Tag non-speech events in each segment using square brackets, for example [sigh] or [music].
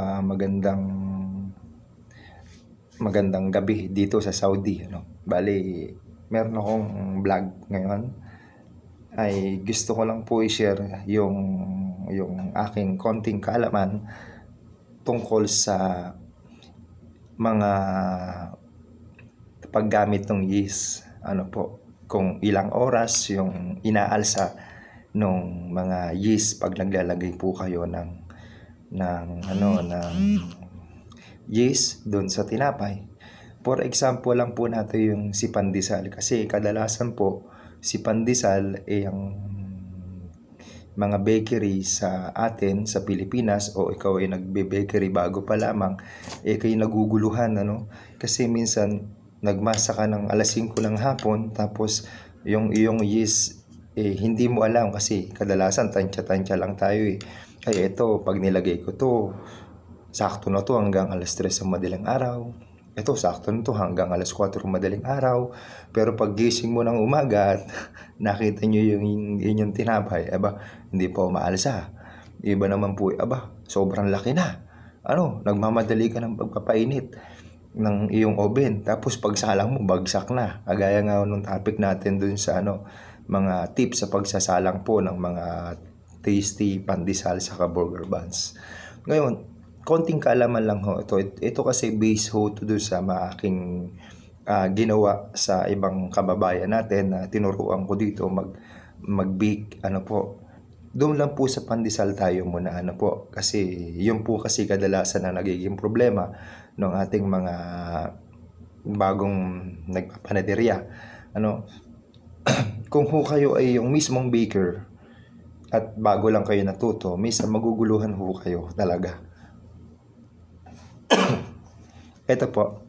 Ah, magandang magandang gabi dito sa Saudi ano. Bali meron akong vlog ngayon ay gusto ko lang po i-share yung yung aking konting kaalaman tungkol sa mga paggamit ng yeast ano po kung ilang oras yung inaalsa nung mga yeast pag naglalagay po kayo ng ng ano ng yeast doon sa tinapay. For example lang po nato yung si pandesal kasi kadalasan po si pandesal ay ang mga bakery sa atin sa Pilipinas o ikaw ay nagbe-bakery bago pa lamang eh kayo naguguluhan ano kasi minsan nagmasa ka ng alas 5 ng hapon tapos yung iyong yeast eh hindi mo alam kasi kadalasan tantya-tantya lang tayo eh kaya ito, pag nilagay ko to, sakto na to hanggang alas 3 sa madaling araw. Ito, sakto na to hanggang alas 4 madaling araw. Pero pag gising mo ng umaga at [laughs] nakita nyo yung inyong tinapay, aba, hindi pa umaalsa. Iba naman po, aba, sobrang laki na. Ano, nagmamadali ka ng pagpapainit ng iyong oven. Tapos pagsalang mo, bagsak na. Kagaya nga nung topic natin dun sa ano, mga tips sa pagsasalang po ng mga tasty pandesal sa burger buns. Ngayon, konting kaalaman lang ho ito. Ito kasi base ho to do sa mga aking uh, ah, ginawa sa ibang kababayan natin na tinuruan ko dito mag mag-bake ano po. Doon lang po sa pandesal tayo muna ano po kasi yun po kasi kadalasan na nagiging problema ng ating mga bagong nagpapanaderya. Ano, [clears throat] kung ho kayo ay yung mismong baker, at bago lang kayo natuto, minsan maguguluhan ho kayo talaga. [coughs] Ito po,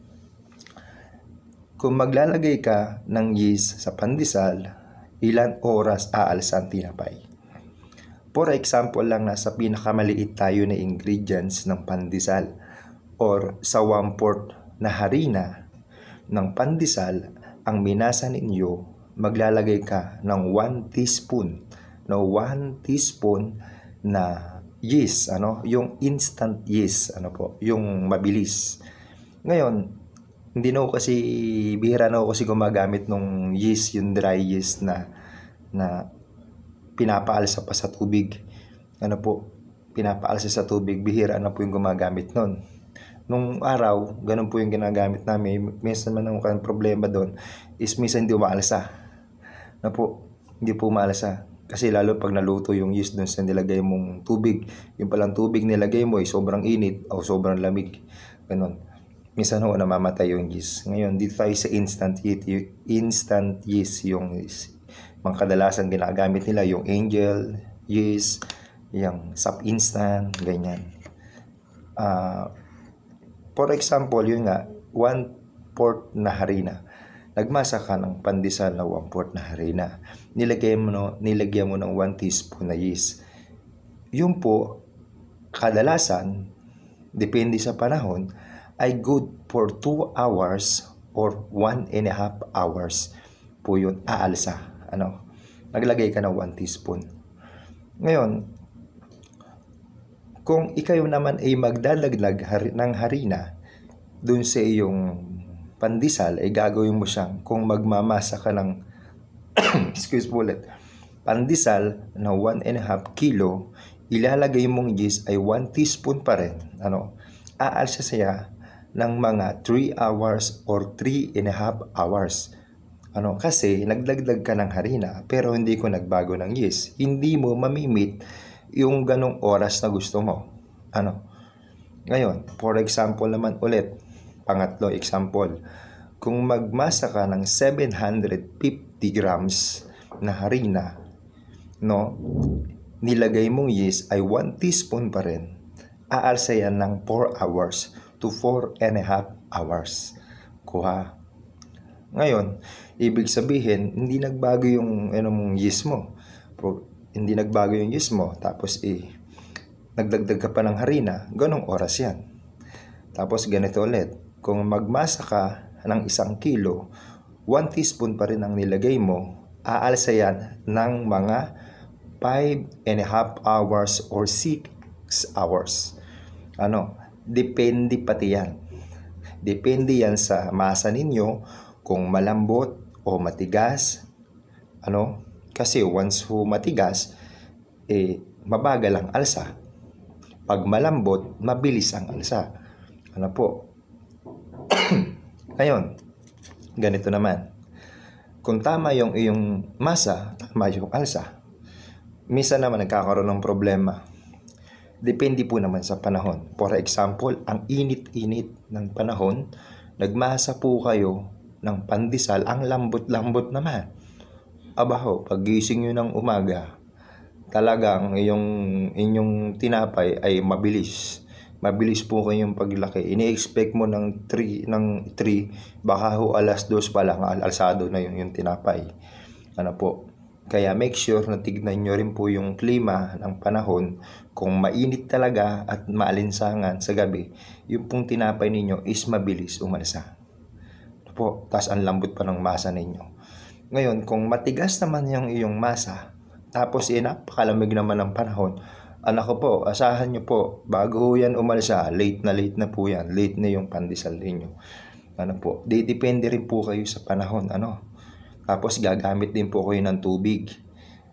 kung maglalagay ka ng yeast sa pandesal, ilan oras aalas ang tinapay? For example lang na sa pinakamaliit tayo na ingredients ng pandesal or sa one-fourth na harina ng pandesal ang minasan ninyo, maglalagay ka ng 1 teaspoon no 1 teaspoon na yeast ano yung instant yeast ano po yung mabilis ngayon hindi na ako kasi bihira na ako kasi gumagamit nung yeast yung dry yeast na na pinapaalsa pa sa tubig ano po pinapaalsa sa tubig bihira na po yung gumagamit noon nung araw ganun po yung ginagamit namin minsan man ang problema doon is minsan hindi umaalsa na ano po hindi po umaalsa kasi lalo pag naluto yung yeast dun sa nilagay mong tubig, yung palang tubig nilagay mo ay sobrang init o sobrang lamig. Ganun. Minsan ho namamatay yung yeast. Ngayon, dito tayo sa instant yeast, instant yeast yung yeast. Mga kadalasan ginagamit nila yung angel, yeast, yung sub instant, ganyan. Uh, for example, yun nga, one-fourth na harina Nagmasa ka ng pandesal na 1 quart na harina. Nilagay mo, nilagyan mo ng 1 teaspoon na yeast. Yun po, kadalasan, depende sa panahon, ay good for 2 hours or 1 and a half hours po yun aalsa. Ano? Naglagay ka ng 1 teaspoon. Ngayon, kung ikayo naman ay magdalaglag har- ng harina dun sa iyong pandisal ay gagawin mo siyang kung magmamasa ka ng, [clears throat] excuse bullet pandisal na 1 and a half kilo, ilalagay mong yeast ay 1 teaspoon pa rin. Ano? Aalsa siya ng mga 3 hours or 3 and a half hours. Ano, kasi nagdagdag ka ng harina pero hindi ko nagbago ng yeast. Hindi mo mamimit yung ganong oras na gusto mo. Ano? Ngayon, for example naman ulit, Pangatlo, example, kung magmasa ka ng 750 grams na harina, no, nilagay mong yeast ay 1 teaspoon pa rin. Aalsa yan ng 4 hours to 4 and a half hours. Kuha. Ngayon, ibig sabihin, hindi nagbago yung ano, mong yeast mo. Pro, hindi nagbago yung yeast mo. Tapos, eh, nagdagdag ka pa ng harina. Ganong oras yan. Tapos, ganito ulit kung magmasa ka ng isang kilo, 1 teaspoon pa rin ang nilagay mo, aalsa yan ng mga 5 and a half hours or 6 hours. Ano, depende pati yan. Depende yan sa masa ninyo kung malambot o matigas. Ano? Kasi once ho matigas, eh, mabagal ang alsa. Pag malambot, mabilis ang alsa. Ano po? Ngayon, ganito naman. Kung tama yung iyong masa, tama yung alsa. Misa naman nagkakaroon ng problema. Depende po naman sa panahon. For example, ang init-init ng panahon, nagmasa po kayo ng pandesal, ang lambot-lambot naman. Abaho, pagising nyo ng umaga, talagang yung inyong tinapay ay mabilis mabilis po kayong paglaki. Ini-expect mo ng 3, ng 3, baka ho alas 2 pa lang, al alsado na yung, yung tinapay. Ano po. Kaya make sure na tignan niyo rin po yung klima ng panahon. Kung mainit talaga at maalinsangan sa gabi, yung pong tinapay ninyo is mabilis umalsa. Ano po, tas ang lambot pa ng masa ninyo. Ngayon, kung matigas naman yung iyong masa, tapos eh, napakalamig naman ng panahon, anak ko po, asahan nyo po, bago yan umalis ah, late na late na po yan, late na yung pandesal ninyo. Ano po, didepende rin po kayo sa panahon, ano. Tapos gagamit din po kayo ng tubig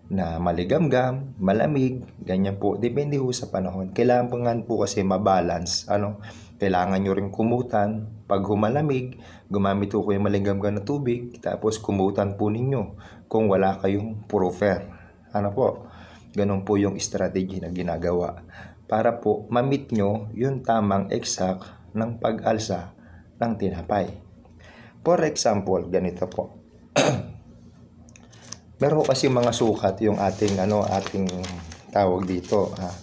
na maligamgam, malamig, ganyan po. Depende ho sa panahon. Kailangan po nga po kasi mabalance. Ano? Kailangan nyo rin kumutan. Pag humalamig, gumamit po kayo maligamgam na tubig. Tapos kumutan po ninyo kung wala kayong profer. Ano po? Ganun po yung strategy na ginagawa para po mamit nyo yung tamang exact ng pag-alsa ng tinapay. For example, ganito po. [clears throat] Meron kasi mga sukat yung ating ano ating tawag dito ah,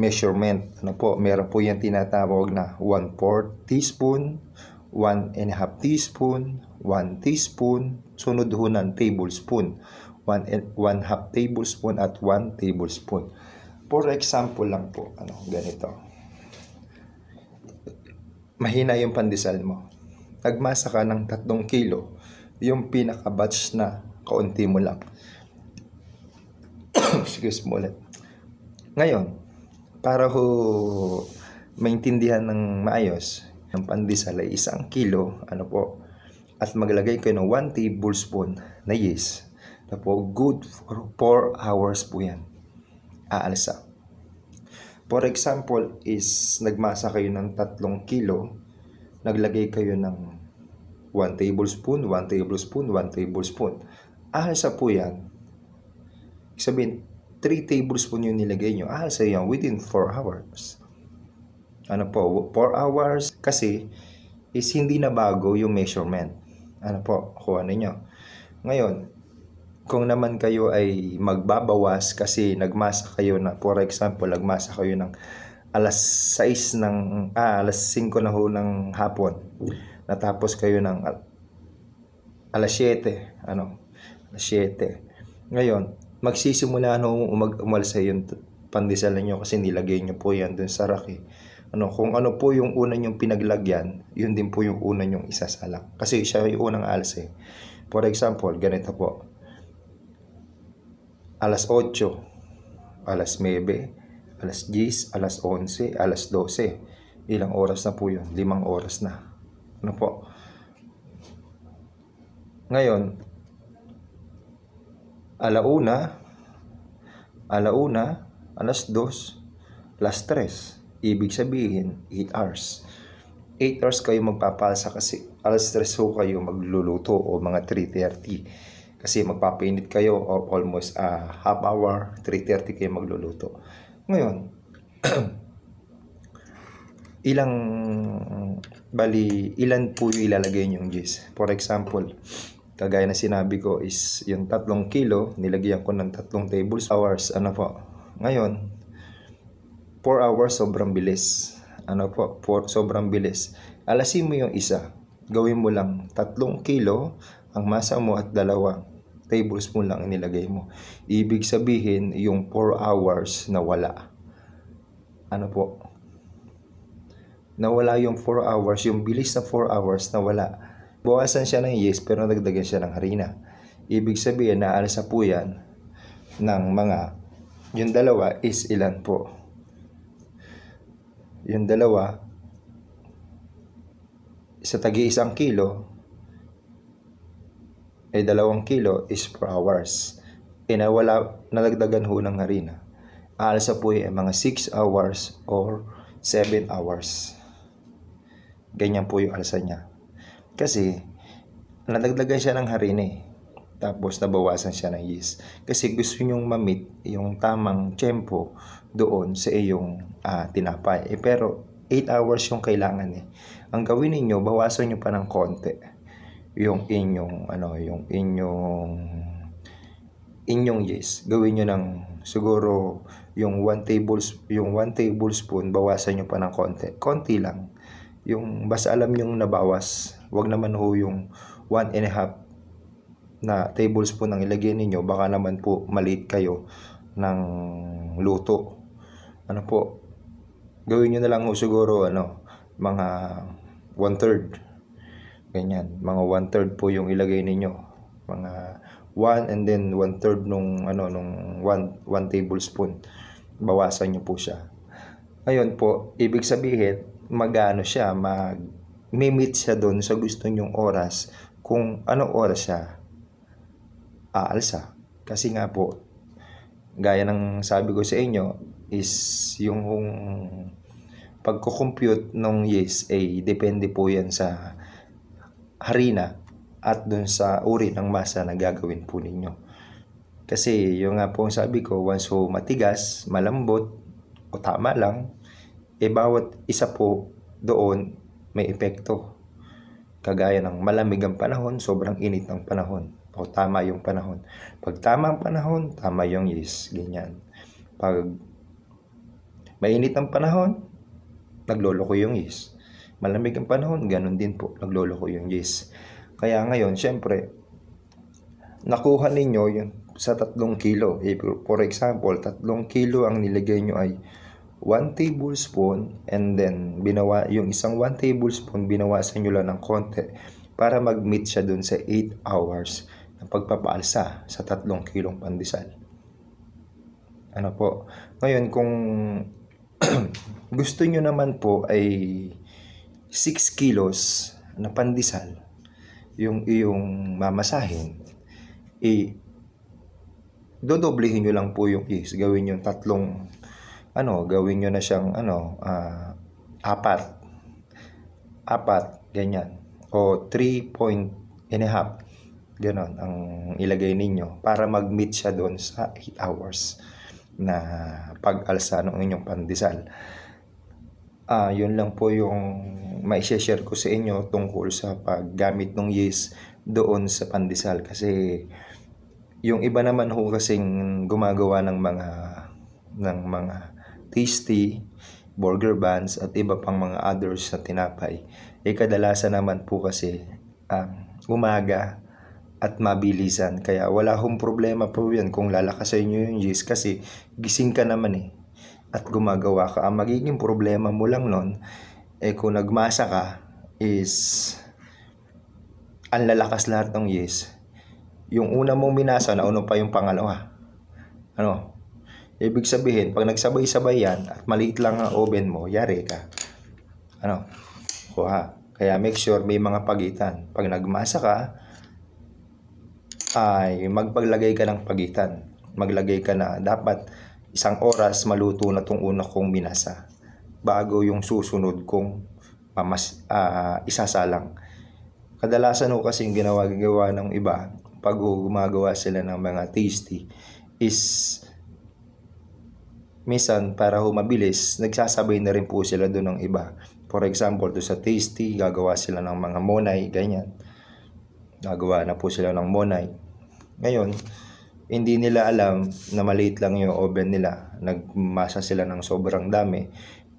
measurement ano po meron po yung tinatawag na 1/4 teaspoon 1 and a half teaspoon 1 teaspoon sunod ho ng tablespoon 1, 1 half tablespoon at 1 tablespoon. For example lang po, ano, ganito. Mahina yung pandesal mo. Nagmasa ka ng 3 kilo, yung pinaka-batch na kaunti mo lang. [coughs] Excuse mo ulit. Ngayon, para ho maintindihan ng maayos, yung pandesal ay isang kilo, ano po, at maglagay kayo ng 1 tablespoon na yeast na po good for 4 hours po yan. Aalsa. For example is nagmasa kayo ng 3 kilo, naglagay kayo ng 1 tablespoon, 1 tablespoon, 1 tablespoon. Aalsa po yan. Sabihin, 3 tablespoon yung nilagay nyo. Aalsa yan within 4 hours. Ano po, 4 hours kasi is hindi na bago yung measurement. Ano po, kuha ninyo. Ngayon, kung naman kayo ay magbabawas kasi nagmasa kayo na for example nagmasa kayo ng alas 6 ng ah, alas 5 na ho ng hapon natapos kayo ng al- alas 7 ano alas 7 ngayon magsisimula no umag umalis sa yung pandesal niyo kasi nilagay niyo po yan dun sa raki eh. ano kung ano po yung una nyong pinaglagyan yun din po yung una nyong isasalak kasi siya yung unang alas eh for example ganito po alas 8, alas 9, alas 10, alas 11, alas 12. Ilang oras na po yun? Limang oras na. Ano po? Ngayon, alauna, alauna, alas 2, alas 3. Ibig sabihin, 8 hours. 8 hours kayo magpapasa kasi alas 3 ho kayo magluluto o mga 3.30. Kasi magpapainit kayo or almost uh, half hour, 3.30 kayo magluluto. Ngayon, [clears throat] ilang bali ilan po yung ilalagay niyo yung cheese For example, kagaya na sinabi ko is yung tatlong kilo, nilagyan ko ng tatlong tables hours. Ano po? Ngayon, 4 hours sobrang bilis. Ano po? 4, sobrang bilis. Alasin mo yung isa. Gawin mo lang tatlong kilo ang masa mo at dalawa tablespoon lang inilagay mo. Ibig sabihin, yung 4 hours na wala. Ano po? Nawala yung 4 hours, yung bilis na 4 hours na wala. Bawasan siya ng yes, pero nagdagan siya ng harina. Ibig sabihin, naalsa po yan ng mga, yung dalawa is ilan po? Yung dalawa, sa tagi isang kilo, ay 2 kilo is 4 hours. E nawala, nalagdagan ho ng harina. Aalsa po ay mga 6 hours or 7 hours. Ganyan po yung alsa niya. Kasi, nadagdagan siya ng harina eh. Tapos, nabawasan siya ng yeast. Kasi gusto nyong mamit yung tamang tempo doon sa iyong uh, tinapay. Eh, pero, 8 hours yung kailangan eh. Ang gawin niyo bawasan niyo pa ng konti yung inyong ano yung inyong inyong yeast gawin niyo ng siguro yung 1 tables yung 1 tablespoon bawasan niyo pa ng konti konti lang yung basta alam niyo nabawas wag naman ho yung 1 and a half na tablespoon ang ilagay ninyo baka naman po maliit kayo ng luto ano po gawin niyo na lang ho siguro ano mga one third Ganyan, mga one-third po yung ilagay ninyo. Mga 1 and then one-third nung, ano, nung 1 one, one tablespoon. Bawasan nyo po siya. Ayun po, ibig sabihin, magano siya, mag, may meet siya doon sa gusto nyong oras kung anong oras siya aalsa. Kasi nga po, gaya ng sabi ko sa inyo, is yung pagko-compute ng yes ay eh, depende po yan sa harina at dun sa uri ng masa na gagawin po ninyo. Kasi yung nga po ang sabi ko, once ho matigas, malambot, o tama lang, e eh bawat isa po doon may epekto. Kagaya ng malamig ang panahon, sobrang init ang panahon. O tama yung panahon. Pag tama ang panahon, tama yung yeast. Ganyan. Pag mainit ang panahon, nagloloko yung yeast malamig ang panahon, ganun din po, naglolo ko yung yeast. Kaya ngayon, syempre, nakuha ninyo yun sa 3 kilo. Eh, for example, 3 kilo ang nilagay nyo ay 1 tablespoon and then binawa yung isang 1 tablespoon binawasan nyo lang ng konti para mag-meet siya dun sa 8 hours na pagpapaalsa sa 3 kilong pandesal. Ano po? Ngayon kung [clears throat] gusto nyo naman po ay 6 kilos na pandesal yung iyong mamasahin, i eh, dodoblehin niyo lang po yung yeast. Gawin yung tatlong, ano, gawin niyo na siyang, ano, uh, apat. Apat, ganyan. O 3 point and a half. Ganon ang ilagay ninyo para mag-meet siya doon sa 8 hours na pag-alsa ng inyong pandesal uh, yun lang po yung maishashare ko sa inyo tungkol sa paggamit ng yeast doon sa pandesal kasi yung iba naman ho kasing gumagawa ng mga ng mga tasty burger buns at iba pang mga others sa tinapay. Eh kadalasan naman po kasi um, umaga at mabilisan. Kaya wala hong problema po yan kung lalakas sa yung yeast kasi gising ka naman eh at gumagawa ka, ang magiging problema mo lang nun, eh kung nagmasa ka, is ang lalakas lahat ng yes. Yung una mong minasa, nauna pa yung pangalawa. Ano? Ibig sabihin, pag nagsabay-sabay yan at maliit lang ang oven mo, yare ka. Ano? Kuha. Kaya make sure may mga pagitan. Pag nagmasa ka, ay magpaglagay ka ng pagitan. Maglagay ka na dapat Isang oras maluto na tong una kong binasa bago yung susunod kong mamas, uh, isasalang. Kadalasan ho kasi yung ginawagawa ng iba pag gumagawa sila ng mga tasty is minsan para ho mabilis, nagsasabay na rin po sila doon ng iba. For example, do sa tasty, gagawa sila ng mga monay, ganyan. Gagawa na po sila ng monay. Ngayon, hindi nila alam na maliit lang yung oven nila. Nagmasa sila ng sobrang dami.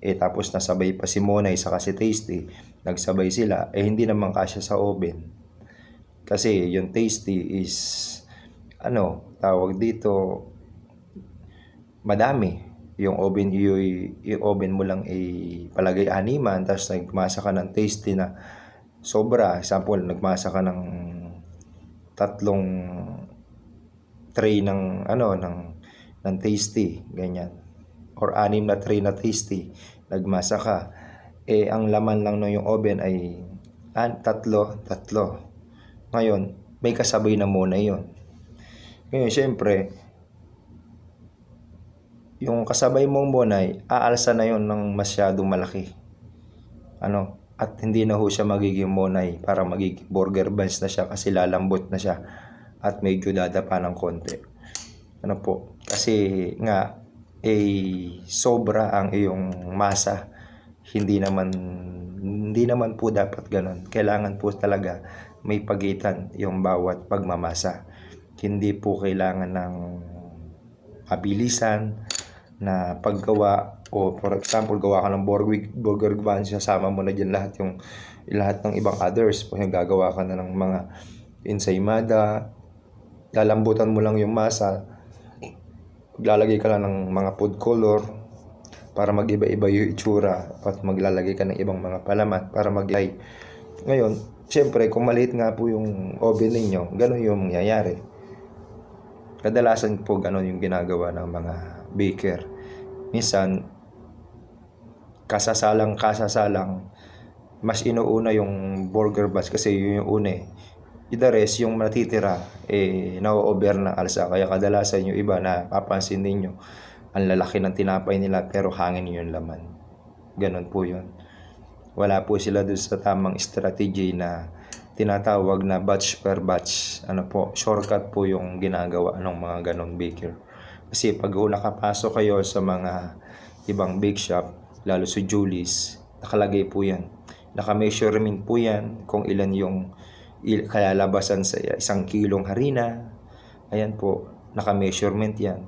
Eh tapos nasabay pa si Monay sa kasi Tasty. Nagsabay sila. Eh hindi naman kasya sa oven. Kasi yung Tasty is ano, tawag dito madami. Yung oven, yung, yung oven mo lang ipalagay eh, animan tapos nagmasa ka ng Tasty na sobra. Example, nagmasa ka ng tatlong tray ng ano ng ng tasty ganyan or anim na tray na tasty nagmasa ka eh ang laman lang no yung oven ay an, ah, tatlo tatlo ngayon may kasabay na muna yon ngayon syempre yung kasabay mong bonay aalsa na yon ng masyadong malaki ano at hindi na ho siya magiging monay para magiging burger buns na siya kasi lalambot na siya at medyo dadapa ng konti. Ano po? Kasi nga, eh, sobra ang iyong masa. Hindi naman, hindi naman po dapat ganun. Kailangan po talaga may pagitan yung bawat pagmamasa. Hindi po kailangan ng abilisan na paggawa o for example gawa ka ng burger burger bun sasama mo na diyan lahat yung lahat ng ibang others kung gagawa ka na ng mga ensaymada lalambutan mo lang yung masa maglalagay ka lang ng mga food color para mag-iba-iba yung itsura at maglalagay ka ng ibang mga palamat para mag maglay ngayon syempre kung maliit nga po yung oven ninyo ganun yung mangyayari kadalasan po ganun yung ginagawa ng mga baker minsan kasasalang kasasalang mas inuuna yung burger bus kasi yun yung una eh the yung natitira, eh, na-over ng alsa. Kaya kadalasan yung iba na papansin ninyo, ang lalaki ng tinapay nila pero hangin yung laman. ganun po yun. Wala po sila doon sa tamang strategy na tinatawag na batch per batch. Ano po, shortcut po yung ginagawa ng mga ganong baker. Kasi pag una kapasok kayo sa mga ibang bake shop, lalo sa Julie's, nakalagay po yan. Nakameasurement po yan kung ilan yung kalalabasan sa isang kilong harina. Ayan po, naka-measurement yan.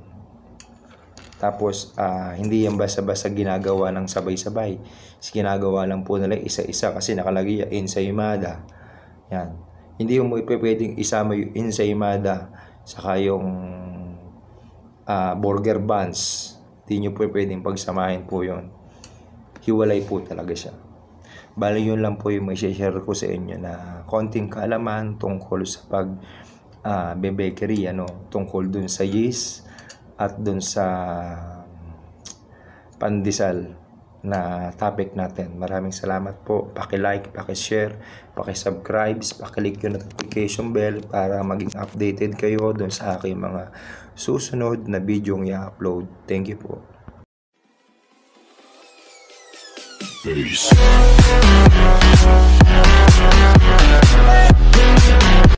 Tapos, uh, hindi yan basa-basa ginagawa ng sabay-sabay. Ginagawa lang po nila isa-isa kasi nakalagay yan, ensaymada. Yan. Hindi mo pwedeng isama yung ensaymada saka yung uh, burger buns. Hindi nyo pwedeng pagsamahin po yon Hiwalay po talaga siya. Bali yun lang po yung may share ko sa inyo na konting kaalaman tungkol sa pag uh, bakery ano tungkol dun sa yeast at dun sa pandesal na topic natin. Maraming salamat po. Paki-like, paki-share, paki-subscribe, paki-click yung notification bell para maging updated kayo doon sa aking mga susunod na video i-upload. Thank you po. Peace.